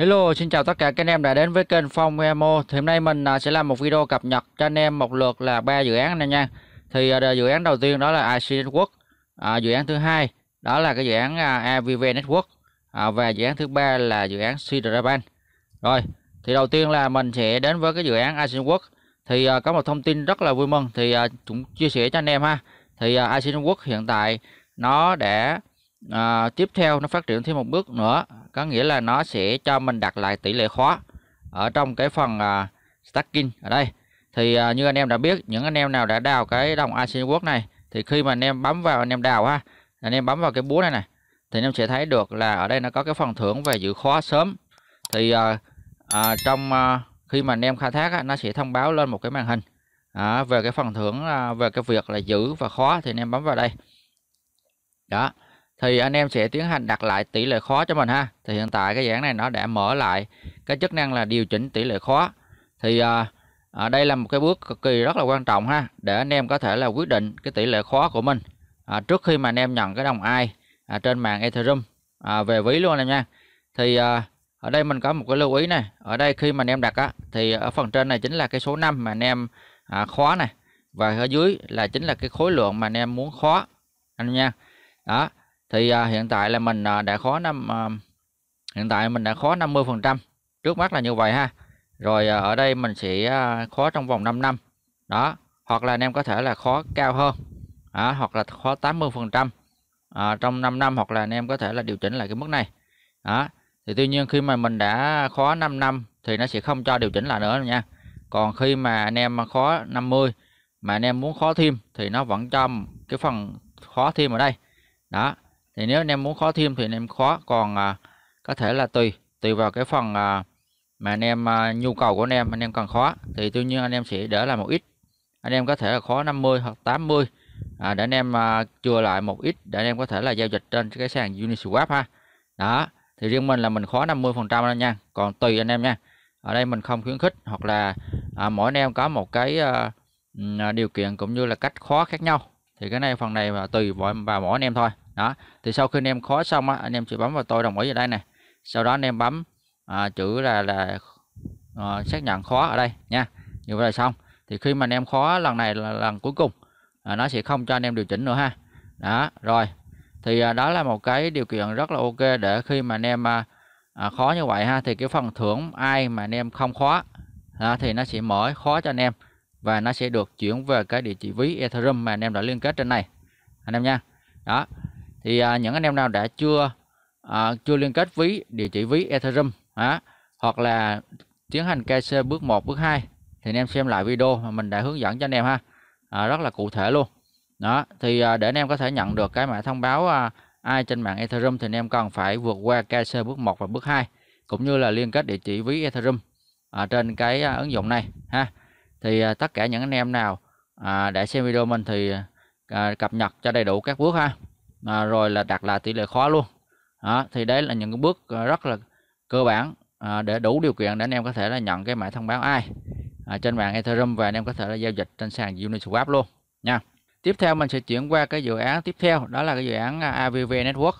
Hello, xin chào tất cả các anh em đã đến với kênh Phong Emo. Thì hôm nay mình à, sẽ làm một video cập nhật cho anh em một lượt là ba dự án này nha. Thì à, dự án đầu tiên đó là IC Network, à, dự án thứ hai đó là cái dự án à, AVV Network à, và dự án thứ ba là dự án Sidraban. Rồi, thì đầu tiên là mình sẽ đến với cái dự án IC Network. Thì à, có một thông tin rất là vui mừng thì à, cũng chia sẻ cho anh em ha. Thì à, IC Network hiện tại nó đã à, tiếp theo nó phát triển thêm một bước nữa có nghĩa là nó sẽ cho mình đặt lại tỷ lệ khóa ở trong cái phần uh, stacking ở đây thì uh, như anh em đã biết những anh em nào đã đào cái đồng Asian quốc này thì khi mà anh em bấm vào anh em đào ha anh em bấm vào cái búa này này thì anh em sẽ thấy được là ở đây nó có cái phần thưởng về giữ khóa sớm thì uh, uh, trong uh, khi mà anh em khai thác á, nó sẽ thông báo lên một cái màn hình à, về cái phần thưởng à, về cái việc là giữ và khóa thì anh em bấm vào đây đó thì anh em sẽ tiến hành đặt lại tỷ lệ khó cho mình ha thì hiện tại cái dạng này nó đã mở lại cái chức năng là điều chỉnh tỷ lệ khó thì à, à, đây là một cái bước cực kỳ rất là quan trọng ha để anh em có thể là quyết định cái tỷ lệ khó của mình à, trước khi mà anh em nhận cái đồng ai à, trên mạng Ethereum à, về ví luôn này nha thì à, ở đây mình có một cái lưu ý này ở đây khi mà anh em đặt á thì ở phần trên này chính là cái số năm mà anh em à, khóa này và ở dưới là chính là cái khối lượng mà anh em muốn khóa anh em nha đó thì uh, hiện tại là mình uh, đã khó năm uh, hiện tại mình đã khó 50 phần trăm trước mắt là như vậy ha rồi uh, ở đây mình sẽ uh, khó trong vòng 5 năm đó hoặc là anh em có thể là khó cao hơn à, hoặc là khó 80 phần trăm à, trong 5 năm hoặc là anh em có thể là điều chỉnh lại cái mức này đó thì tuy nhiên khi mà mình đã khó 5 năm thì nó sẽ không cho điều chỉnh lại nữa nha còn khi mà anh em khó 50 mà anh em muốn khó thêm thì nó vẫn cho cái phần khó thêm ở đây đó thì nếu anh em muốn khó thêm thì anh em khó còn à, có thể là tùy tùy vào cái phần à, mà anh em à, nhu cầu của anh em anh em cần khó thì tuy nhiên anh em sẽ đỡ là một ít anh em có thể là khó 50 hoặc 80 à, để anh em à, chừa lại một ít để anh em có thể là giao dịch trên cái sàn Uniswap ha đó thì riêng mình là mình khó 50 phần trăm nha còn tùy anh em nha ở đây mình không khuyến khích hoặc là à, mỗi anh em có một cái à, ừ, à điều kiện cũng như là cách khó khác nhau thì cái này phần này là tùy vào mỗi anh em thôi đó thì sau khi anh em khóa xong á anh em chỉ bấm vào tôi đồng ý ở đây này sau đó anh em bấm à, chữ là là à, xác nhận khóa ở đây nha như vậy là xong thì khi mà anh em khóa lần này là lần cuối cùng à, nó sẽ không cho anh em điều chỉnh nữa ha đó rồi thì à, đó là một cái điều kiện rất là ok để khi mà anh em à, à, khóa như vậy ha thì cái phần thưởng ai mà anh em không khóa à, thì nó sẽ mở khóa cho anh em và nó sẽ được chuyển về cái địa chỉ ví Ethereum mà anh em đã liên kết trên này anh em nha đó thì à, những anh em nào đã chưa à, chưa liên kết ví địa chỉ ví Ethereum á hoặc là tiến hành KC bước 1 bước 2 thì anh em xem lại video mà mình đã hướng dẫn cho anh em ha à, rất là cụ thể luôn đó thì à, để anh em có thể nhận được cái mã thông báo à, ai trên mạng Ethereum thì anh em cần phải vượt qua KC bước 1 và bước 2 cũng như là liên kết địa chỉ ví Ethereum à, trên cái à, ứng dụng này ha thì à, tất cả những anh em nào à, đã xem video mình thì à, cập nhật cho đầy đủ các bước ha à, rồi là đặt lại tỷ lệ khóa luôn đó, thì đấy là những cái bước ờ, rất là cơ bản à, để đủ điều kiện để anh em có thể là nhận cái mã thông báo ai à, trên mạng Ethereum và anh em có thể là giao dịch trên sàn Uniswap luôn nha tiếp theo mình sẽ chuyển qua cái dự án tiếp theo đó là cái dự án à, AVV Network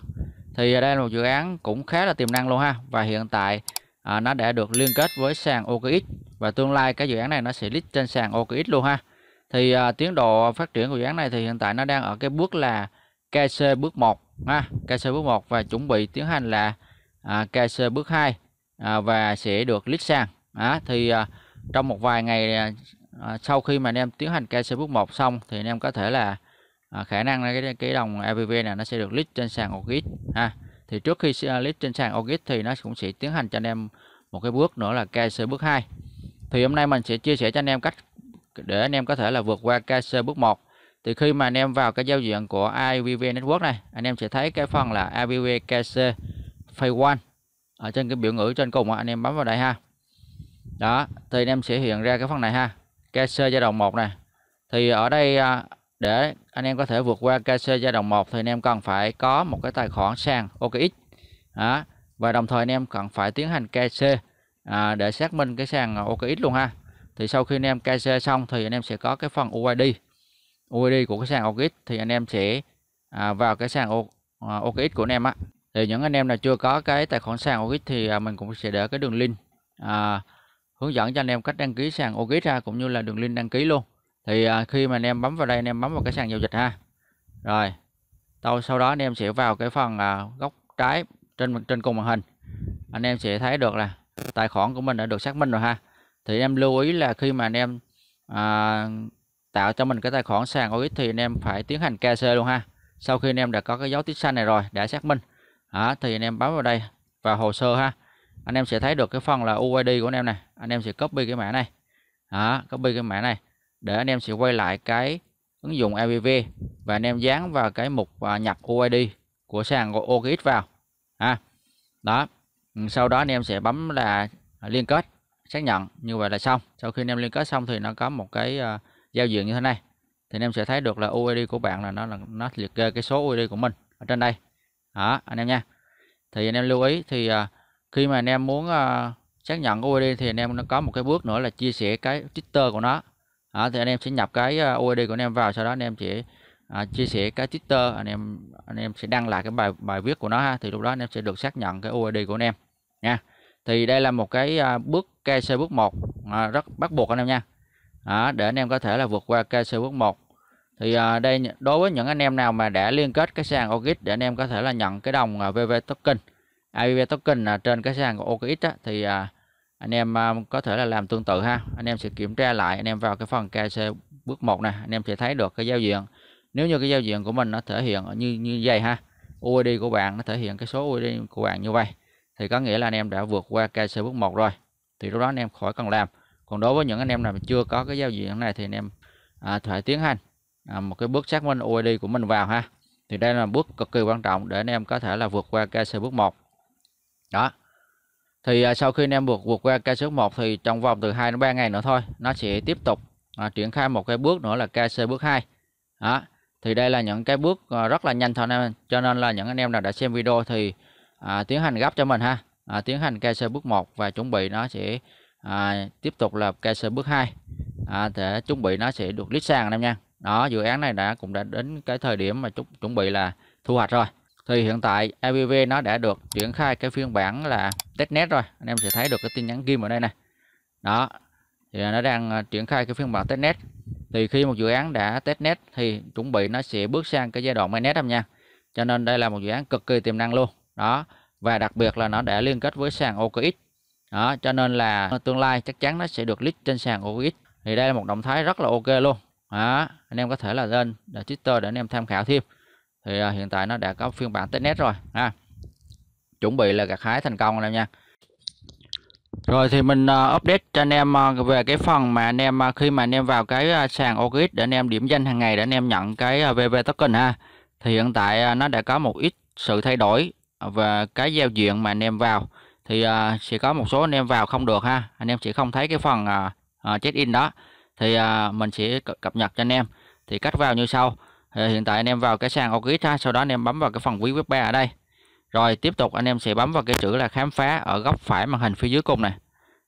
thì đây là một dự án cũng khá là tiềm năng luôn ha và hiện tại à, nó đã được liên kết với sàn OKX và tương lai cái dự án này nó sẽ list trên sàn OKX luôn ha thì à, tiến độ phát triển của dự án này thì hiện tại nó đang ở cái bước là KC bước 1 ha, KC bước 1 và chuẩn bị tiến hành là à, KC bước 2 à, và sẽ được lít sang. À, thì à, trong một vài ngày à, à, sau khi mà anh em tiến hành KC bước 1 xong thì anh em có thể là à, khả năng là cái cái đồng ABV này nó sẽ được lít trên sàn OGX ha. Thì trước khi à, lít trên sàn OGX thì nó cũng sẽ tiến hành cho anh em một cái bước nữa là KC bước 2. Thì hôm nay mình sẽ chia sẻ cho anh em cách để anh em có thể là vượt qua KC bước 1 thì khi mà anh em vào cái giao diện của IVV Network này anh em sẽ thấy cái phần là IVV KC Firewall ở trên cái biểu ngữ trên cùng anh em bấm vào đây ha đó thì anh em sẽ hiện ra cái phần này ha KC giai đoạn 1 này thì ở đây à, để anh em có thể vượt qua KC giai đoạn 1 thì anh em cần phải có một cái tài khoản sàn OKX đó. và đồng thời anh em cần phải tiến hành KC à, để xác minh cái sàn OKX luôn ha thì sau khi anh em KC xong thì anh em sẽ có cái phần UID UID của cái sàn OKX thì anh em sẽ à, vào cái sàn OKX à, của anh em á thì những anh em nào chưa có cái tài khoản sàn OKX thì à, mình cũng sẽ để cái đường link à, hướng dẫn cho anh em cách đăng ký sàn OKX ra cũng như là đường link đăng ký luôn thì à, khi mà anh em bấm vào đây anh em bấm vào cái sàn giao dịch ha rồi tao sau đó anh em sẽ vào cái phần à, góc trái trên trên cùng màn hình anh em sẽ thấy được là tài khoản của mình đã được xác minh rồi ha thì em lưu ý là khi mà anh em à, tạo cho mình cái tài khoản sàn OX thì anh em phải tiến hành KC luôn ha sau khi anh em đã có cái dấu tích xanh này rồi đã xác minh đó, thì anh em bấm vào đây và hồ sơ ha anh em sẽ thấy được cái phần là UID của anh em này anh em sẽ copy cái mã này đó, copy cái mã này để anh em sẽ quay lại cái ứng dụng IPv và anh em dán vào cái mục à, nhập UID của sàn OKX vào ha đó ừ, sau đó anh em sẽ bấm là liên kết xác nhận như vậy là xong sau khi anh em liên kết xong thì nó có một cái uh, giao diện như thế này thì anh em sẽ thấy được là UID của bạn là nó là nó liệt kê cái số UID của mình ở trên đây đó anh em nha thì anh em lưu ý thì à, khi mà anh em muốn à, xác nhận UID thì anh em nó có một cái bước nữa là chia sẻ cái Twitter của nó đó, thì anh em sẽ nhập cái UID của anh em vào sau đó anh em sẽ à, chia sẻ cái Twitter anh em anh em sẽ đăng lại cái bài bài viết của nó ha thì lúc đó anh em sẽ được xác nhận cái UID của anh em nha thì đây là một cái à, bước KC bước 1 à, rất bắt buộc anh em nha à, để anh em có thể là vượt qua KC bước 1 thì à, đây đối với những anh em nào mà đã liên kết cái sàn OKX để anh em có thể là nhận cái đồng à, VV token AVV token à, trên cái sàn của OKX á, thì à, anh em à, có thể là làm tương tự ha anh em sẽ kiểm tra lại anh em vào cái phần KC bước 1 này anh em sẽ thấy được cái giao diện nếu như cái giao diện của mình nó thể hiện như như vậy ha UID của bạn nó thể hiện cái số UID của bạn như vậy thì có nghĩa là anh em đã vượt qua KC bước 1 rồi thì lúc đó anh em khỏi cần làm còn đối với những anh em nào chưa có cái giao diện này thì anh em à, phải tiến hành à, một cái bước xác minh OID của mình vào ha thì đây là bước cực kỳ quan trọng để anh em có thể là vượt qua KC bước 1 đó thì à, sau khi anh em vượt vượt qua KC bước 1 thì trong vòng từ 2 đến 3 ngày nữa thôi nó sẽ tiếp tục à, triển khai một cái bước nữa là KC bước 2 đó thì đây là những cái bước à, rất là nhanh thôi anh em cho nên là những anh em nào đã xem video thì à, tiến hành gấp cho mình ha à, tiến hành KC bước 1 và chuẩn bị nó sẽ à, tiếp tục là cây sơ bước 2 à, để chuẩn bị nó sẽ được lít sàn anh em nha đó dự án này đã cũng đã đến cái thời điểm mà chúng chuẩn bị là thu hoạch rồi thì hiện tại evv nó đã được triển khai cái phiên bản là testnet rồi anh em sẽ thấy được cái tin nhắn kim ở đây này đó thì nó đang à, triển khai cái phiên bản testnet thì khi một dự án đã testnet thì chuẩn bị nó sẽ bước sang cái giai đoạn mainnet em nha cho nên đây là một dự án cực kỳ tiềm năng luôn đó và đặc biệt là nó đã liên kết với sàn OKX đó cho nên là tương lai chắc chắn nó sẽ được list trên sàn OKX thì đây là một động thái rất là ok luôn đó anh em có thể là lên à, Twitter để anh em tham khảo thêm thì uh, hiện tại nó đã có phiên bản testnet rồi ha chuẩn bị là gặt hái thành công rồi nha rồi thì mình uh, update cho anh em uh, về cái phần mà anh em uh, khi mà anh em vào cái uh, sàn OKX để anh em điểm danh hàng ngày để anh em nhận cái uh, VV token ha. Thì hiện tại uh, nó đã có một ít sự thay đổi về cái giao diện mà anh em vào thì à, sẽ có một số anh em vào không được ha anh em sẽ không thấy cái phần à, à, check in đó thì à, mình sẽ cập nhật cho anh em thì cách vào như sau thì hiện tại anh em vào cái sàn Ogis ha sau đó anh em bấm vào cái phần quý web 3 ở đây rồi tiếp tục anh em sẽ bấm vào cái chữ là khám phá ở góc phải màn hình phía dưới cùng này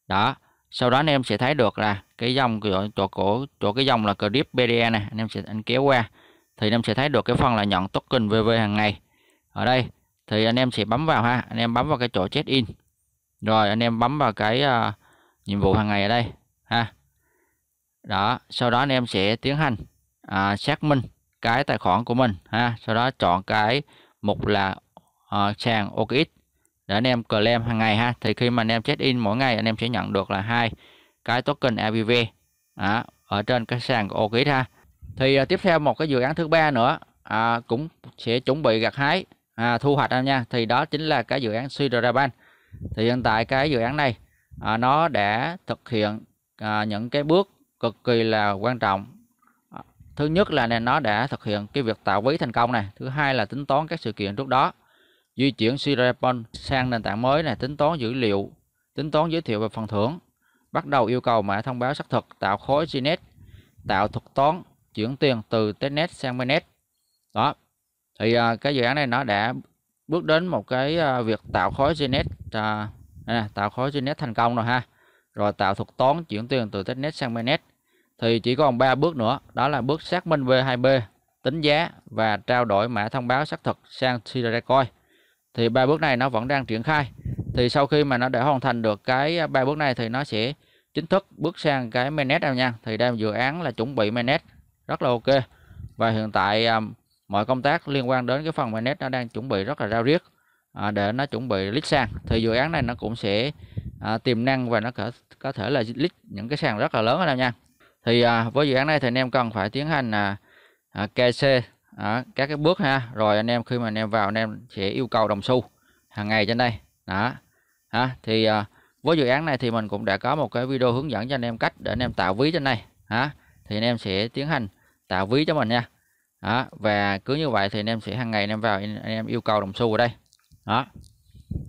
đó sau đó anh em sẽ thấy được là cái dòng của chỗ cổ chỗ cái dòng là clip PDE này anh em sẽ anh kéo qua thì anh em sẽ thấy được cái phần là nhận token VV hàng ngày ở đây thì anh em sẽ bấm vào ha anh em bấm vào cái chỗ check in rồi anh em bấm vào cái uh, nhiệm vụ hàng ngày ở đây ha đó sau đó anh em sẽ tiến hành à, xác minh cái tài khoản của mình ha sau đó chọn cái mục là uh, sàn OKX để anh em claim hàng ngày ha thì khi mà anh em check in mỗi ngày anh em sẽ nhận được là hai cái token ABV à, ở trên cái sàn của OKX ha thì à, tiếp theo một cái dự án thứ ba nữa à, cũng sẽ chuẩn bị gặt hái à, thu hoạch anh nha thì đó chính là cái dự án Sidraban thì hiện tại cái dự án này à, nó đã thực hiện à, những cái bước cực kỳ là quan trọng à, thứ nhất là này, nó đã thực hiện cái việc tạo ví thành công này thứ hai là tính toán các sự kiện trước đó di chuyển Sirepon sang nền tảng mới này tính toán dữ liệu tính toán giới thiệu về phần thưởng bắt đầu yêu cầu mã thông báo xác thực tạo khối Gnet tạo thuật toán chuyển tiền từ testnet e sang mainnet đó thì à, cái dự án này nó đã bước đến một cái à, việc tạo khối Genet à, tạo khối Genet thành công rồi ha rồi tạo thuật toán chuyển tiền từ testnet sang mainnet thì chỉ còn 3 bước nữa đó là bước xác minh V2B tính giá và trao đổi mã thông báo xác thực sang Coin thì ba bước này nó vẫn đang triển khai thì sau khi mà nó đã hoàn thành được cái à, ba bước này thì nó sẽ chính thức bước sang cái mainnet em nha thì đây dự án là chuẩn bị mainnet rất là ok và hiện tại mọi công tác liên quan đến cái phần mainnet nó đang chuẩn bị rất là rao riết à, để nó chuẩn bị list sàn. thì dự án này nó cũng sẽ à, tiềm năng và nó có, có thể là list những cái sàn rất là lớn ở đâu nha thì à, với dự án này thì anh em cần phải tiến hành à, à, KC à, các cái bước ha rồi anh em khi mà anh em vào anh em sẽ yêu cầu đồng xu hàng ngày trên đây đó à, thì à, với dự án này thì mình cũng đã có một cái video hướng dẫn cho anh em cách để anh em tạo ví trên này hả à, thì anh em sẽ tiến hành tạo ví cho mình nha đó, và cứ như vậy thì anh em sẽ hàng ngày anh em vào anh em yêu cầu đồng xu ở đây đó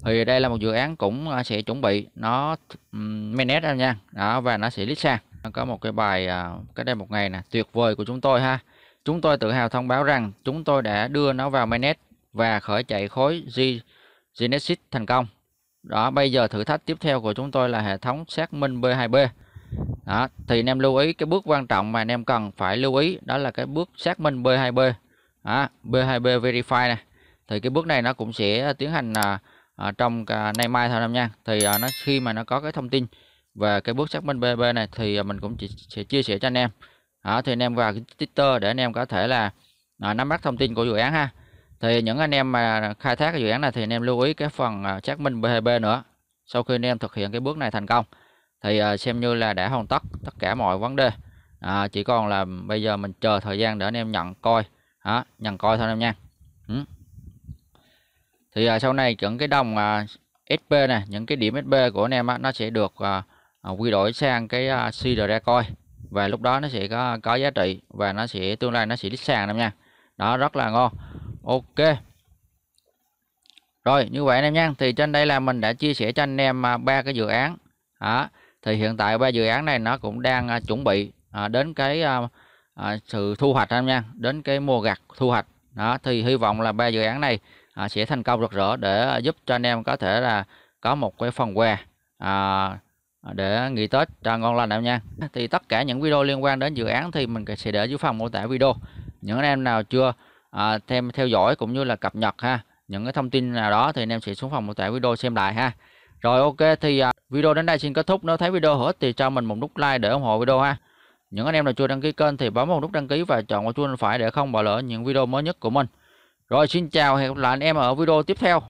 thì đây là một dự án cũng ờ, sẽ chuẩn bị nó um, manage em nha đó và nó sẽ list sang có một cái bài uh, cách đây một ngày nè tuyệt vời của chúng tôi ha chúng tôi tự hào thông báo rằng chúng tôi đã đưa nó vào mainnet và khởi chạy khối G Genesis thành công đó bây giờ thử thách tiếp theo của chúng tôi là hệ thống xác minh B2B đó thì anh em lưu ý cái bước quan trọng mà anh em cần phải lưu ý đó là cái bước xác minh B2B đó, B2B verify này thì cái bước này nó cũng sẽ tiến hành à, à, trong à, nay mai thôi em nha thì à, nó khi mà nó có cái thông tin về cái bước xác minh b2b này thì à, mình cũng chỉ, sẽ chia sẻ cho anh em đó, thì anh em vào cái Twitter để anh em có thể là à, nắm bắt thông tin của dự án ha thì những anh em mà khai thác cái dự án này thì anh em lưu ý cái phần à, xác minh B2B nữa sau khi anh em thực hiện cái bước này thành công thì à, xem như là đã hoàn tất tất cả mọi vấn đề à, chỉ còn là bây giờ mình chờ thời gian để anh em nhận coi à, nhận coi thôi anh em nha ừ. thì à, sau này những cái đồng à, SP này những cái điểm SP của anh em á, nó sẽ được à, à quy đổi sang cái à, CRA coi và lúc đó nó sẽ có có giá trị và nó sẽ tương lai nó sẽ lít sàn em nha đó rất là ngon ok rồi như vậy anh em nha thì trên đây là mình đã chia sẻ cho anh em à, ba cái dự án đó thì hiện tại ba dự án này nó cũng đang à, chuẩn bị à, đến cái à, à, sự thu hoạch anh nha đến cái mùa gặt thu hoạch đó thì hy vọng là ba dự án này à, sẽ thành công rực rỡ để giúp cho anh em có thể là có một cái phần quà à, để nghỉ Tết cho ngon lành em nha thì tất cả những video liên quan đến dự án thì mình sẽ để dưới phần mô tả video những anh em nào chưa à, thêm theo dõi cũng như là cập nhật ha những cái thông tin nào đó thì anh em sẽ xuống phòng mô tả video xem lại ha rồi ok thì à, video đến đây xin kết thúc. Nếu thấy video hữu ích thì cho mình một nút like để ủng hộ video ha. Những anh em nào chưa đăng ký kênh thì bấm vào nút đăng ký và chọn vào chuông bên phải để không bỏ lỡ những video mới nhất của mình. Rồi xin chào hẹn gặp lại anh em ở video tiếp theo.